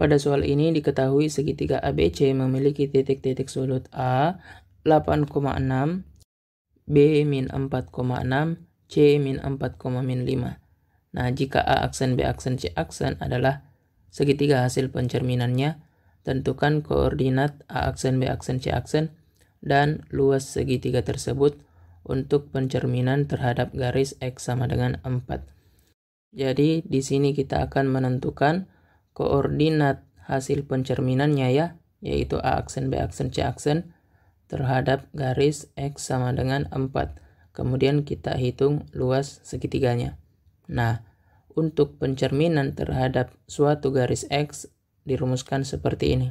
Pada soal ini diketahui segitiga ABC memiliki titik-titik sudut A 8,6, B min 4,6, C min 4, min 5. Nah, jika A aksen, B aksen, C aksen adalah segitiga hasil pencerminannya, tentukan koordinat A aksen, B aksen, C aksen, dan luas segitiga tersebut untuk pencerminan terhadap garis X sama dengan 4. Jadi, di sini kita akan menentukan koordinat hasil pencerminannya ya, yaitu A aksen, B aksen, C aksen terhadap garis X sama dengan 4. Kemudian kita hitung luas segitiganya. Nah, untuk pencerminan terhadap suatu garis X dirumuskan seperti ini.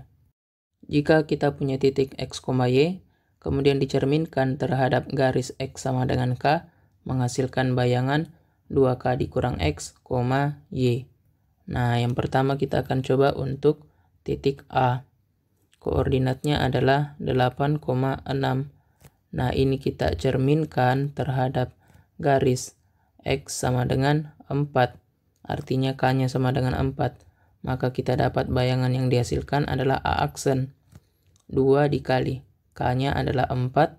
Jika kita punya titik X, Y, kemudian dicerminkan terhadap garis X sama dengan K, menghasilkan bayangan 2K dikurang X, Y. Nah, yang pertama kita akan coba untuk titik A. Koordinatnya adalah 8,6. Nah, ini kita cerminkan terhadap garis X sama dengan 4. Artinya K-nya sama dengan 4. Maka kita dapat bayangan yang dihasilkan adalah A aksen. 2 dikali. K-nya adalah 4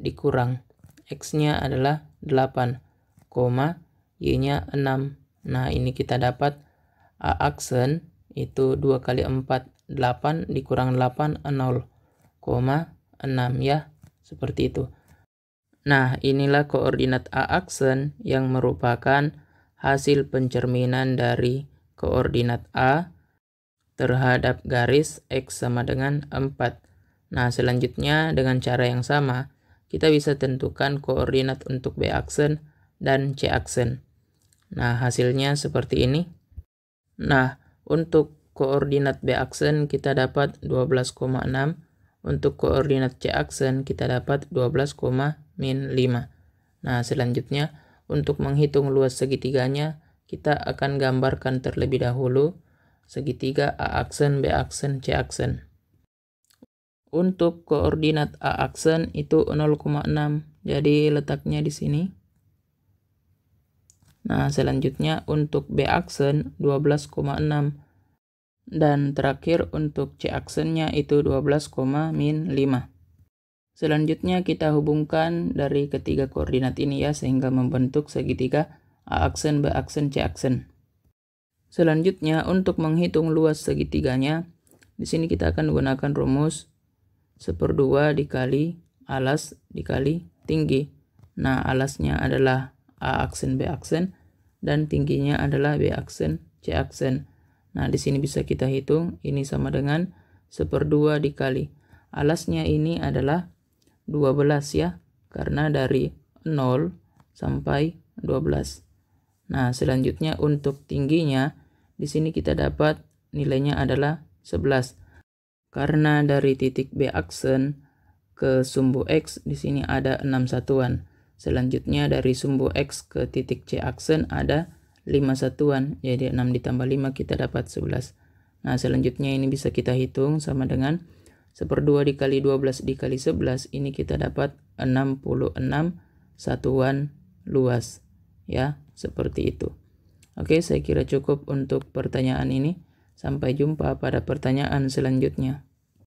dikurang. X-nya adalah 8, Y-nya 6. Nah, ini kita dapat A aksen itu 2 kali 4 8 dikurang 8 6 ya seperti itu nah inilah koordinat A aksen yang merupakan hasil pencerminan dari koordinat A terhadap garis X sama dengan 4 nah selanjutnya dengan cara yang sama kita bisa tentukan koordinat untuk B aksen dan C aksen nah hasilnya seperti ini Nah, untuk koordinat B aksen kita dapat 12,6. Untuk koordinat C aksen kita dapat 12, 5. Nah, selanjutnya untuk menghitung luas segitiganya, kita akan gambarkan terlebih dahulu segitiga A aksen, B aksen, C aksen. Untuk koordinat A aksen itu 0,6, jadi letaknya di sini. Nah, selanjutnya untuk B aksen 12,6 dan terakhir untuk C aksennya itu 12, min 5. Selanjutnya kita hubungkan dari ketiga koordinat ini ya sehingga membentuk segitiga A aksen, B aksen, C aksen. Selanjutnya untuk menghitung luas segitiganya, di sini kita akan menggunakan rumus seperdua dikali alas dikali tinggi. Nah, alasnya adalah A aksen, B aksen, dan tingginya adalah B aksen, C aksen. Nah, di sini bisa kita hitung, ini sama dengan seperdua dikali. Alasnya ini adalah 12 ya, karena dari 0 sampai 12. Nah, selanjutnya untuk tingginya, di sini kita dapat nilainya adalah 11. Karena dari titik B aksen ke sumbu X, di sini ada 6 satuan. Selanjutnya dari sumbu X ke titik C aksen ada 5 satuan, jadi 6 ditambah 5 kita dapat 11. Nah, selanjutnya ini bisa kita hitung sama dengan 1 per 2 dikali 12 dikali 11, ini kita dapat 66 satuan luas. Ya, seperti itu. Oke, saya kira cukup untuk pertanyaan ini. Sampai jumpa pada pertanyaan selanjutnya.